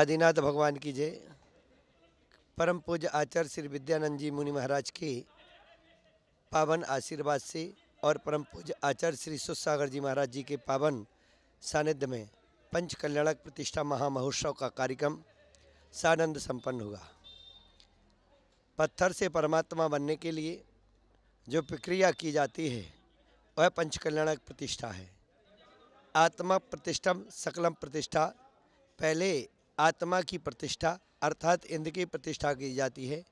आदिनाथ भगवान की जय परम पूज्य आचार्य श्री विद्यानंद जी मुनि महाराज के पावन आशीर्वाद से और परम पूज्य आचार्य श्री सुसागर जी महाराज जी के पावन सानिध्य में पंच कल्याणक प्रतिष्ठा महामहोत्सव का कार्यक्रम सानंद संपन्न हुआ पत्थर से परमात्मा बनने के लिए जो प्रक्रिया की जाती है वह पंच कल्याणक प्रतिष्ठा है आत्मा प्रतिष्ठम सकलम प्रतिष्ठा पहले आत्मा की प्रतिष्ठा अर्थात इंद्र की प्रतिष्ठा की जाती है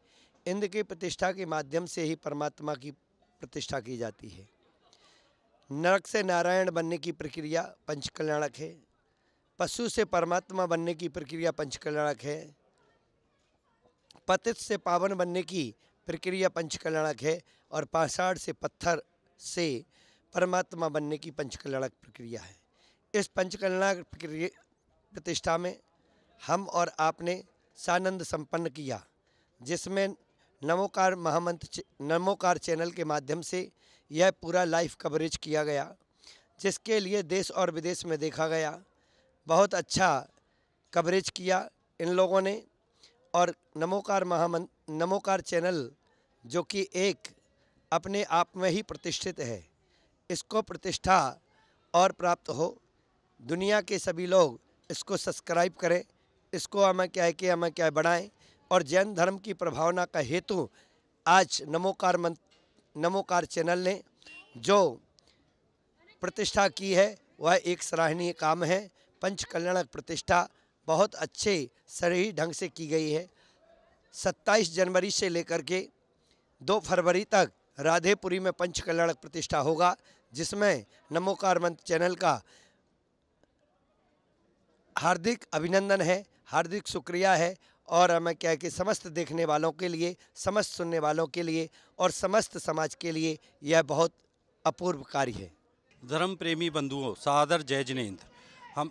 इंद्र की प्रतिष्ठा के माध्यम से ही परमात्मा की प्रतिष्ठा की जाती है नरक से नारायण बनने की प्रक्रिया पंचकल्याणक है पशु से परमात्मा बनने की प्रक्रिया पंचकल्याणक है पतित से पावन बनने की प्रक्रिया पंचकल्याणक है और पाषाण से पत्थर से परमात्मा बनने की पंचकल्याणक प्रक्रिया है इस पंचकल्याणक प्रक्रिया प्रतिष्ठा में हम और आपने सानंद संपन्न किया जिसमें नमोकार महामंत्र नमोकार चैनल के माध्यम से यह पूरा लाइव कवरेज किया गया जिसके लिए देश और विदेश में देखा गया बहुत अच्छा कवरेज किया इन लोगों ने और नमोकार महामं नमोकार चैनल जो कि एक अपने आप में ही प्रतिष्ठित है इसको प्रतिष्ठा और प्राप्त हो दुनिया के सभी लोग इसको सब्सक्राइब करें इसको हम क्या है कि हम क्या बढ़ाएं और जैन धर्म की प्रभावना का हेतु आज नमोकार मंत नमोकार चैनल ने जो प्रतिष्ठा की है वह एक सराहनीय काम है पंच प्रतिष्ठा बहुत अच्छे सही ढंग से की गई है 27 जनवरी से लेकर के 2 फरवरी तक राधेपुरी में पंच प्रतिष्ठा होगा जिसमें नमोकार मंत्र चैनल का हार्दिक अभिनंदन है हार्दिक शुक्रिया है और मैं क्या है कि समस्त देखने वालों के लिए समस्त सुनने वालों के लिए और समस्त समाज के लिए यह बहुत अपूर्व कार्य है धर्म प्रेमी बंधुओं सादर जय जिनेन्द्र हम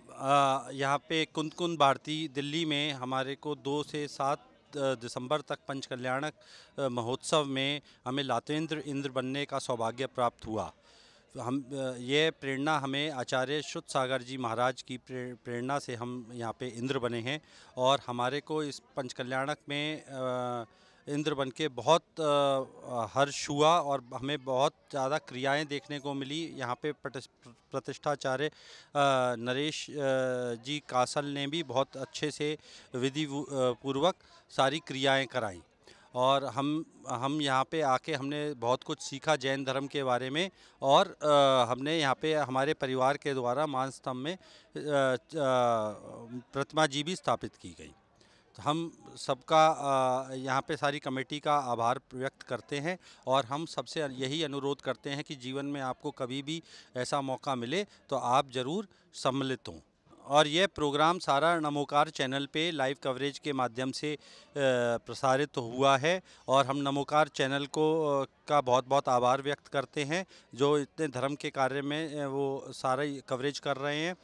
यहाँ पे कुंद कुंद भारती दिल्ली में हमारे को दो से सात दिसंबर तक पंचकल्याणक महोत्सव में हमें लातेंद्र इंद्र बनने का सौभाग्य प्राप्त हुआ तो हम ये प्रेरणा हमें आचार्य शुद्ध सागर जी महाराज की प्रेरणा से हम यहाँ पे इंद्र बने हैं और हमारे को इस पंचकल्याणक में इंद्र बन के बहुत हर्ष हुआ और हमें बहुत ज़्यादा क्रियाएं देखने को मिली यहाँ पे प्रतिष्ठाचार्य नरेश जी कासल ने भी बहुत अच्छे से विधि पूर्वक सारी क्रियाएं कराई और हम हम यहाँ पे आके हमने बहुत कुछ सीखा जैन धर्म के बारे में और आ, हमने यहाँ पे हमारे परिवार के द्वारा मान स्तंभ में प्रतिमा जी भी स्थापित की गई तो हम सबका यहाँ पे सारी कमेटी का आभार व्यक्त करते हैं और हम सबसे यही अनुरोध करते हैं कि जीवन में आपको कभी भी ऐसा मौका मिले तो आप ज़रूर सम्मिलित हों और यह प्रोग्राम सारा नमोकार चैनल पे लाइव कवरेज के माध्यम से प्रसारित हुआ है और हम नमोकार चैनल को का बहुत बहुत आभार व्यक्त करते हैं जो इतने धर्म के कार्य में वो सारा कवरेज कर रहे हैं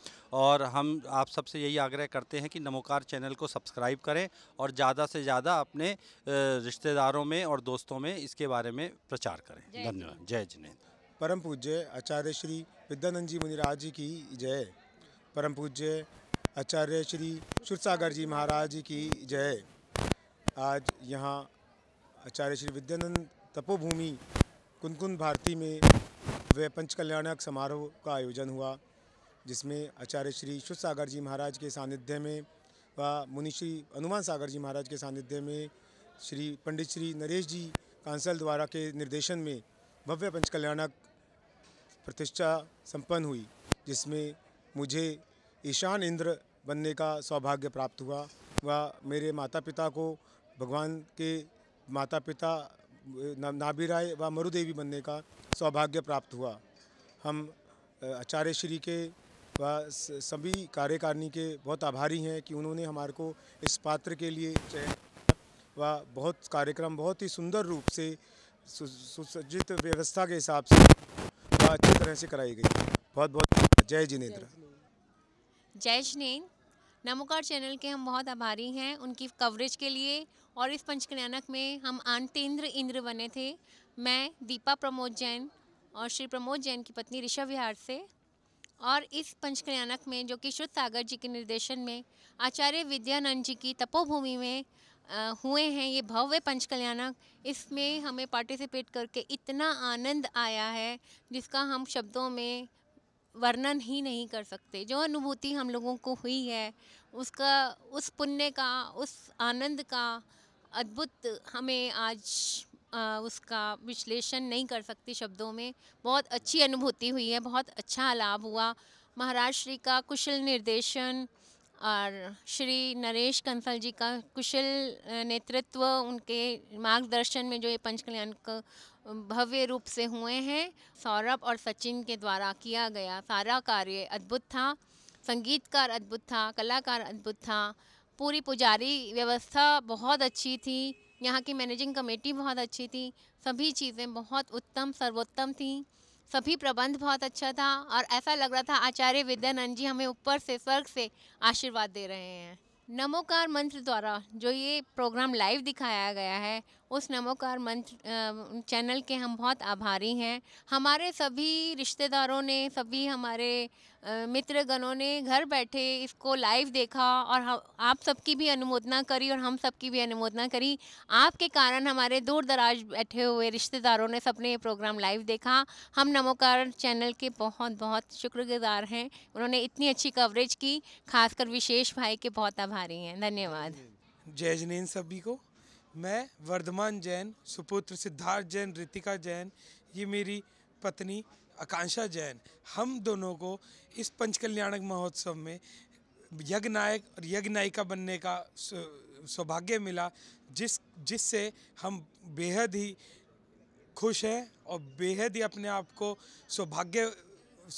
और हम आप सबसे यही आग्रह करते हैं कि नमोकार चैनल को सब्सक्राइब करें और ज़्यादा से ज़्यादा अपने रिश्तेदारों में और दोस्तों में इसके बारे में प्रचार करें धन्यवाद जय जिनेन्द्र परम पूज्य आचार्य श्री विद्यानंद जी मुनिराज जी की जय परम पूज्य आचार्य श्री सुरसागर जी महाराज की जय आज यहाँ आचार्य श्री विद्यानंद तपोभूमि कुनकुन भारती में वे पंचकल्याणक समारोह का आयोजन हुआ जिसमें आचार्य श्री शुद्ध सागर जी महाराज के सानिध्य में व मुनिश्री हनुमान सागर जी महाराज के सानिध्य में श्री पंडित श्री नरेश जी कांसल द्वारा के निर्देशन में भव्य पंचकल्याणक प्रतिष्ठा संपन्न हुई जिसमें मुझे ईशान इंद्र बनने का सौभाग्य प्राप्त हुआ वह मेरे माता पिता को भगवान के माता पिता नाभी राय व मरुदेवी बनने का सौभाग्य प्राप्त हुआ हम आचार्य श्री के व सभी कार्यकारिणी के बहुत आभारी हैं कि उन्होंने हमारे को इस पात्र के लिए चयन व बहुत कार्यक्रम बहुत ही सुंदर रूप से सुसज्जित व्यवस्था के हिसाब से अच्छी तरह से कराई गई बहुत बहुत जय जिनेन्द्र जय श्रीन नमोकार चैनल के हम बहुत आभारी हैं उनकी कवरेज के लिए और इस पंचकल्याणक में हम आंतेन्द्र इंद्र बने थे मैं दीपा प्रमोद जैन और श्री प्रमोद जैन की पत्नी ऋषभ विहार से और इस पंचकल्याणक में जो कि श्रुत सागर जी के निर्देशन में आचार्य विद्यानंद जी की तपोभूमि में हुए हैं ये भव्य पंच कल्याणक इसमें हमें पार्टिसिपेट करके इतना आनंद आया है जिसका हम शब्दों में वर्णन ही नहीं कर सकते जो अनुभूति हम लोगों को हुई है उसका उस पुण्य का उस आनंद का अद्भुत हमें आज आ, उसका विश्लेषण नहीं कर सकती शब्दों में बहुत अच्छी अनुभूति हुई है बहुत अच्छा लाभ हुआ महाराज श्री का कुशल निर्देशन और श्री नरेश कंसल जी का कुशल नेतृत्व उनके मार्गदर्शन में जो ये पंच कल्याण भव्य रूप से हुए हैं सौरभ और सचिन के द्वारा किया गया सारा कार्य अद्भुत था संगीतकार अद्भुत था कलाकार अद्भुत था पूरी पुजारी व्यवस्था बहुत अच्छी थी यहाँ की मैनेजिंग कमेटी बहुत अच्छी थी सभी चीज़ें बहुत उत्तम सर्वोत्तम थी सभी प्रबंध बहुत अच्छा था और ऐसा लग रहा था आचार्य विद्यानंद जी हमें ऊपर से स्वर्ग से आशीर्वाद दे रहे हैं नमोकार मंत्र द्वारा जो ये प्रोग्राम लाइव दिखाया गया है उस नमोकार मंत्र चैनल के हम बहुत आभारी हैं हमारे सभी रिश्तेदारों ने सभी हमारे मित्रगणों ने घर बैठे इसको लाइव देखा और हम आप सबकी भी अनुमोदना करी और हम सबकी भी अनुमोदना करी आपके कारण हमारे दूर दराज बैठे हुए रिश्तेदारों ने सबने ये प्रोग्राम लाइव देखा हम नमोकार चैनल के बहुत बहुत शुक्रगुजार हैं उन्होंने इतनी अच्छी कवरेज की खासकर विशेष भाई के बहुत आभारी हैं धन्यवाद जय जनीन सभी को मैं वर्धमान जैन सुपुत्र सिद्धार्थ जैन ऋतिका जैन ये मेरी पत्नी आकांक्षा जैन हम दोनों को इस पंचकल्याणक महोत्सव में यज्ञ नायक और यज्ञ नायिका बनने का सौभाग्य मिला जिस जिससे हम बेहद ही खुश हैं और बेहद ही अपने आप को सौभाग्य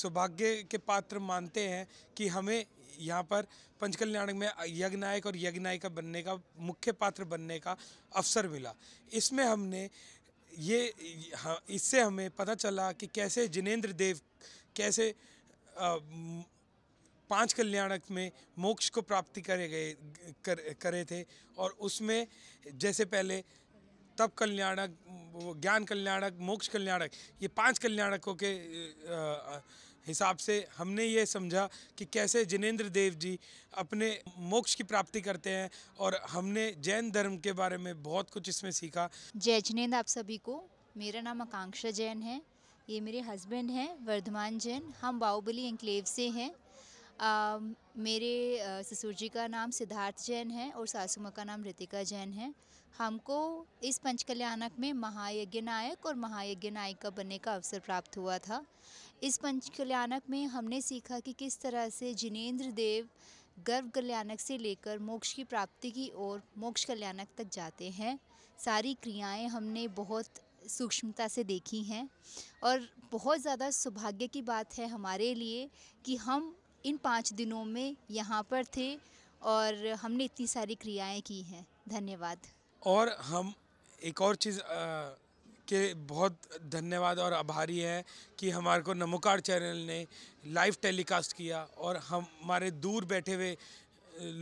सौभाग्य के पात्र मानते हैं कि हमें यहाँ पर पंचकल्याणक में यज्ञ नायक और यज्ञ नायिका बनने का मुख्य पात्र बनने का अवसर मिला इसमें हमने ये हाँ इससे हमें पता चला कि कैसे जिनेंद्र देव कैसे पांच कल्याणक में मोक्ष को प्राप्ति करे गए कर, करे थे और उसमें जैसे पहले तप कल्याणक ज्ञान कल्याणक मोक्ष कल्याणक ये पांच कल्याणकों के आ, आ, हिसाब से हमने ये समझा कि कैसे जिनेंद्र देव जी अपने मोक्ष की प्राप्ति करते हैं और हमने जैन धर्म के बारे में बहुत कुछ इसमें सीखा जय जिनेंद्र आप सभी को मेरा नाम आकांक्षा जैन है ये मेरे हस्बैंड हैं वर्धमान जैन हम बाहुबली एंक्लेव से हैं आ, मेरे ससुर जी का नाम सिद्धार्थ जैन है और सासू माँ का नाम ऋतिका जैन है हमको इस पंचकल्याणक में महायज्ञ नायक और महायज्ञ नायिका बनने का अवसर प्राप्त हुआ था इस पंच कल्याणक में हमने सीखा कि किस तरह से जिनेन्द्र देव गर्भ कल्याणक से लेकर मोक्ष की प्राप्ति की ओर मोक्ष कल्याणक तक जाते हैं सारी क्रियाएं हमने बहुत सूक्ष्मता से देखी हैं और बहुत ज़्यादा सौभाग्य की बात है हमारे लिए कि हम इन पाँच दिनों में यहाँ पर थे और हमने इतनी सारी क्रियाएं की हैं धन्यवाद और हम एक और चीज़ के बहुत धन्यवाद और आभारी हैं कि हमारे को नमोकार चैनल ने लाइव टेलीकास्ट किया और हम हमारे दूर बैठे हुए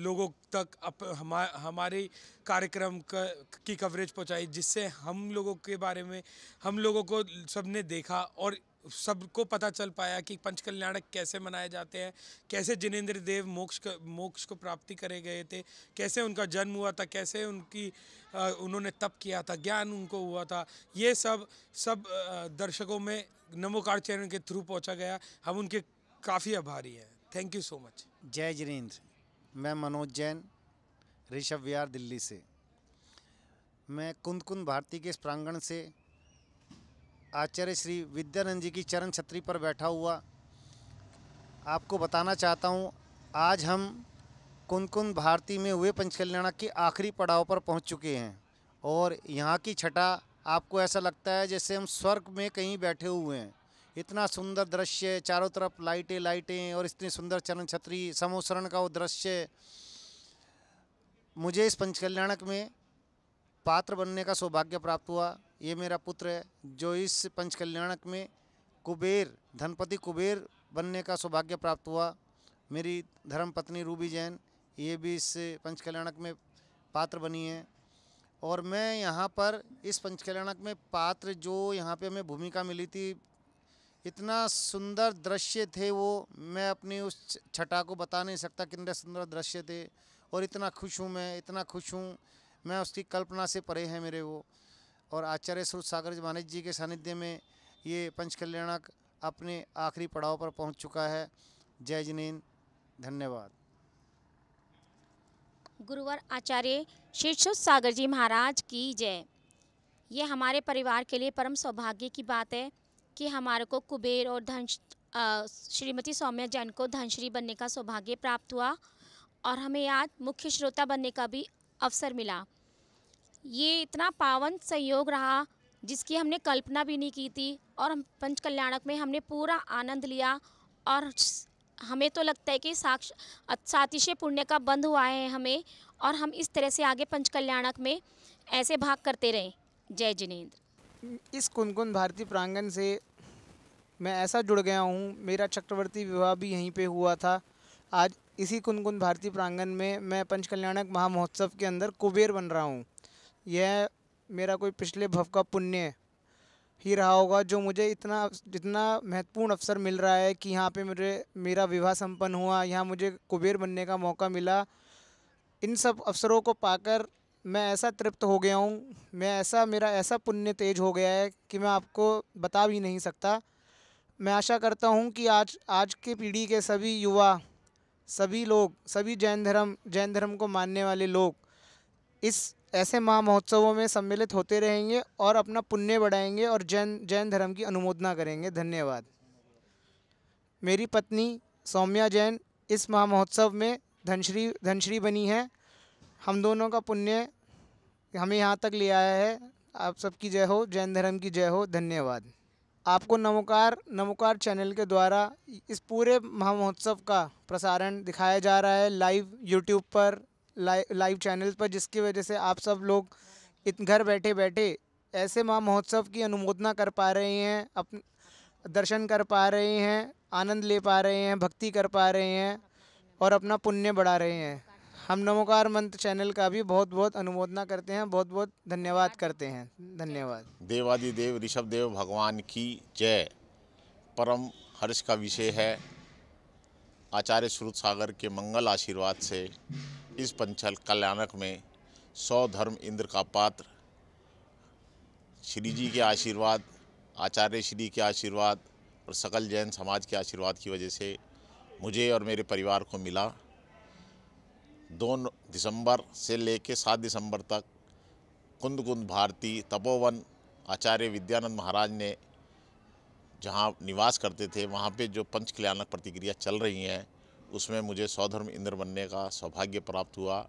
लोगों तक अप, हमा, हमारे कार्यक्रम का, की कवरेज पहुंचाई जिससे हम लोगों के बारे में हम लोगों को सबने देखा और सबको पता चल पाया कि पंच कल्याणक कैसे मनाए जाते हैं कैसे जिनेन्द्र देव मोक्ष मोक्ष को प्राप्ति करे गए थे कैसे उनका जन्म हुआ था कैसे उनकी आ, उन्होंने तप किया था ज्ञान उनको हुआ था ये सब सब दर्शकों में नमोकार चैनल के थ्रू पहुंचा गया हम उनके काफ़ी आभारी हैं थैंक यू सो मच जय जिनेन्द्र मैं मनोज जैन ऋषभ विहार दिल्ली से मैं कुंद कुंद भारती के इस प्रांगण से आचार्य श्री विद्यानंद जी की चरण छत्री पर बैठा हुआ आपको बताना चाहता हूँ आज हम कुनकुन भारती में हुए पंचकल्याणा के आखिरी पड़ाव पर पहुँच चुके हैं और यहाँ की छटा आपको ऐसा लगता है जैसे हम स्वर्ग में कहीं बैठे हुए हैं इतना सुंदर दृश्य चारों तरफ लाइटें लाइटें और इतनी सुंदर चरण छत्री समोसरण का वो दृश्य मुझे इस पंचकल्याणक में पात्र बनने का सौभाग्य प्राप्त हुआ ये मेरा पुत्र है जो इस पंचकल्याणक में कुबेर धनपति कुबेर बनने का सौभाग्य प्राप्त हुआ मेरी धर्मपत्नी रूबी जैन ये भी इस पंचकल्याणक में पात्र बनी है और मैं यहाँ पर इस पंचकल्याणक में पात्र जो यहाँ पे हमें भूमिका मिली थी इतना सुंदर दृश्य थे वो मैं अपनी उस छटा को बता नहीं सकता कितने सुंदर दृश्य थे और इतना खुश हूँ मैं इतना खुश हूँ मैं उसकी कल्पना से परे हैं मेरे वो और आचार्य स्रोत सागर मानिक जी के सानिध्य में ये पंचकल्याणक अपने आखिरी पड़ाव पर पहुंच चुका है जय जिनेन धन्यवाद गुरुवर आचार्य शीर्षोत सागर जी महाराज की जय ये हमारे परिवार के लिए परम सौभाग्य की बात है कि हमारे को कुबेर और धन श्रीमती सौम्या जैन को धनश्री बनने का सौभाग्य प्राप्त हुआ और हमें आज मुख्य श्रोता बनने का भी अवसर मिला ये इतना पावन सहयोग रहा जिसकी हमने कल्पना भी नहीं की थी और हम पंच कल्याणक में हमने पूरा आनंद लिया और हमें तो लगता है कि साक्ष सातिशय पुण्य का बंद हुआ है हमें और हम इस तरह से आगे पंच कल्याणक में ऐसे भाग करते रहें जय जिनेन्द्र इस कुनकुन भारती प्रांगण से मैं ऐसा जुड़ गया हूँ मेरा चक्रवर्ती विवाह भी यहीं पे हुआ था आज इसी कुनकुन भारती प्रांगण में मैं पंच कल्याणक महामहोत्सव के अंदर कुबेर बन रहा हूँ यह मेरा कोई पिछले भव का पुण्य ही रहा होगा जो मुझे इतना जितना महत्वपूर्ण अवसर मिल रहा है कि यहाँ पे मुझे मेरा विवाह संपन्न हुआ यहाँ मुझे कुबेर बनने का मौका मिला इन सब अवसरों को पाकर मैं ऐसा तृप्त हो गया हूँ मैं ऐसा मेरा ऐसा पुण्य तेज हो गया है कि मैं आपको बता भी नहीं सकता मैं आशा करता हूँ कि आज आज के पीढ़ी के सभी युवा सभी लोग सभी जैन धर्म जैन धर्म को मानने वाले लोग इस ऐसे महा महोत्सवों में सम्मिलित होते रहेंगे और अपना पुण्य बढ़ाएंगे और जैन जैन धर्म की अनुमोदना करेंगे धन्यवाद मेरी पत्नी सौम्या जैन इस महा महोत्सव में धनश्री धनश्री बनी है हम दोनों का पुण्य हमें यहाँ तक ले आया है आप सबकी जय हो जैन धर्म की जय हो धन्यवाद आपको नमोकार नमोकार चैनल के द्वारा इस पूरे महा महोत्सव का प्रसारण दिखाया जा रहा है लाइव यूट्यूब पर लाइ, लाइव चैनल पर जिसकी वजह से आप सब लोग इत घर बैठे बैठे ऐसे महा महोत्सव की अनुमोदना कर पा रहे हैं अपन दर्शन कर पा रहे हैं आनंद ले पा रहे हैं भक्ति कर पा रहे हैं और अपना पुण्य बढ़ा रहे हैं हम नमोकार मंत्र चैनल का भी बहुत बहुत अनुमोदना करते हैं बहुत बहुत धन्यवाद करते हैं धन्यवाद देवादिदेव ऋषभ देव भगवान की जय परम हर्ष का विषय है आचार्य श्रुत सागर के मंगल आशीर्वाद से इस पंचल कल्याणक में सौ धर्म इंद्र का पात्र श्री जी के आशीर्वाद आचार्य श्री के आशीर्वाद और सकल जैन समाज के आशीर्वाद की वजह से मुझे और मेरे परिवार को मिला दो दिसंबर से लेकर सात दिसंबर तक कुंद कुंद भारती तपोवन आचार्य विद्यानंद महाराज ने जहाँ निवास करते थे वहाँ पे जो पंच कल्याणक प्रतिक्रिया चल रही हैं उसमें मुझे सौधर्म इंद्र बनने का सौभाग्य प्राप्त हुआ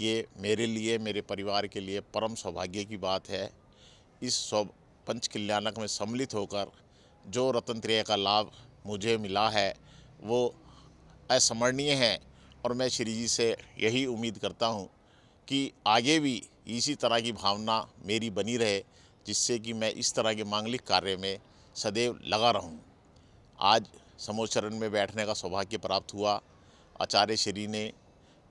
ये मेरे लिए मेरे परिवार के लिए परम सौभाग्य की बात है इस सौ पंच कल्याणक में सम्मिलित होकर जो रतन का लाभ मुझे मिला है वो असमरणीय है और मैं श्री जी से यही उम्मीद करता हूँ कि आगे भी इसी तरह की भावना मेरी बनी रहे जिससे कि मैं इस तरह के मांगलिक कार्य में सदैव लगा रहूं। आज समोचरण में बैठने का सौभाग्य प्राप्त हुआ आचार्य श्री ने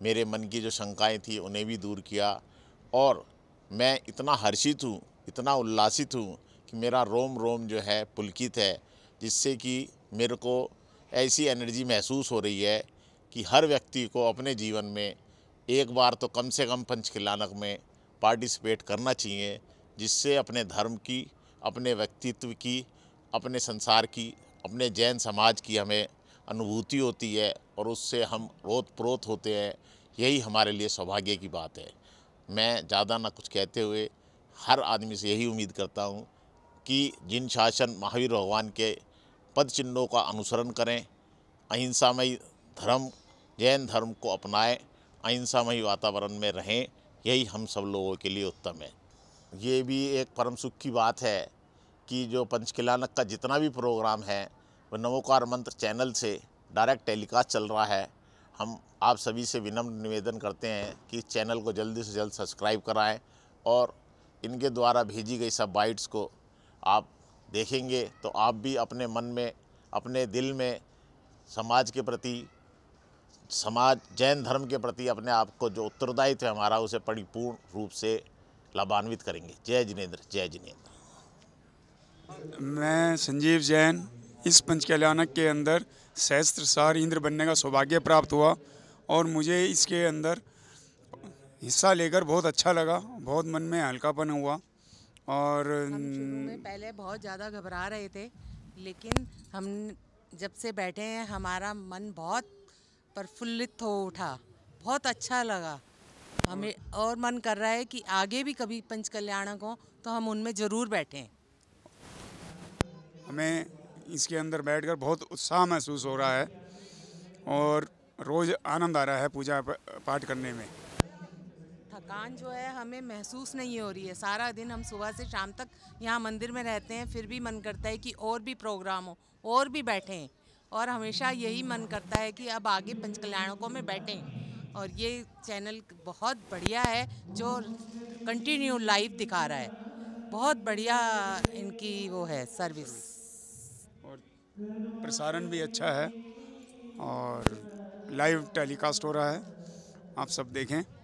मेरे मन की जो शंकाएं थी उन्हें भी दूर किया और मैं इतना हर्षित हूँ इतना उल्लासित हूँ कि मेरा रोम रोम जो है पुलकित है जिससे कि मेरे को ऐसी एनर्जी महसूस हो रही है कि हर व्यक्ति को अपने जीवन में एक बार तो कम से कम खिलानक में पार्टिसिपेट करना चाहिए जिससे अपने धर्म की अपने व्यक्तित्व की अपने संसार की अपने जैन समाज की हमें अनुभूति होती है और उससे हम रोत प्रोत होते हैं यही हमारे लिए सौभाग्य की बात है मैं ज़्यादा ना कुछ कहते हुए हर आदमी से यही उम्मीद करता हूँ कि जिन शासन महावीर भगवान के पद चिन्हों का अनुसरण करें अहिंसामयी धर्म जैन धर्म को अपनाएं अहिंसामयी वातावरण में रहें यही हम सब लोगों के लिए उत्तम है ये भी एक परम सुख की बात है कि जो पंचकिलानक का जितना भी प्रोग्राम है वो नवोकार मंत्र चैनल से डायरेक्ट टेलीकास्ट चल रहा है हम आप सभी से विनम्र निवेदन करते हैं कि इस चैनल को जल्दी से जल्द सब्सक्राइब कराएं और इनके द्वारा भेजी गई सब बाइट्स को आप देखेंगे तो आप भी अपने मन में अपने दिल में समाज के प्रति समाज जैन धर्म के प्रति अपने आप को जो उत्तरदायित्व है हमारा उसे परिपूर्ण रूप से लाभान्वित करेंगे जय जिनेन्द्र जय जिनेन्द्र मैं संजीव जैन इस पंच कल्याणक के अंदर सहस्त्र सार इंद्र बनने का सौभाग्य प्राप्त हुआ और मुझे इसके अंदर हिस्सा लेकर बहुत अच्छा लगा बहुत मन में हल्कापन हुआ और में पहले बहुत ज़्यादा घबरा रहे थे लेकिन हम जब से बैठे हैं हमारा मन बहुत प्रफुल्लित हो उठा बहुत अच्छा लगा हमें और मन कर रहा है कि आगे भी कभी पंच कल्याणक हो तो हम उनमें ज़रूर बैठें हमें इसके अंदर बैठकर बहुत उत्साह महसूस हो रहा है और रोज़ आनंद आ रहा है पूजा पाठ करने में थकान जो है हमें महसूस नहीं हो रही है सारा दिन हम सुबह से शाम तक यहाँ मंदिर में रहते हैं फिर भी मन करता है कि और भी प्रोग्राम हो और भी बैठें और हमेशा यही मन करता है कि अब आगे पंचकल्याणकों में बैठें और ये चैनल बहुत बढ़िया है जो कंटिन्यू लाइव दिखा रहा है बहुत बढ़िया इनकी वो है सर्विस प्रसारण भी अच्छा है और लाइव टेलीकास्ट हो रहा है आप सब देखें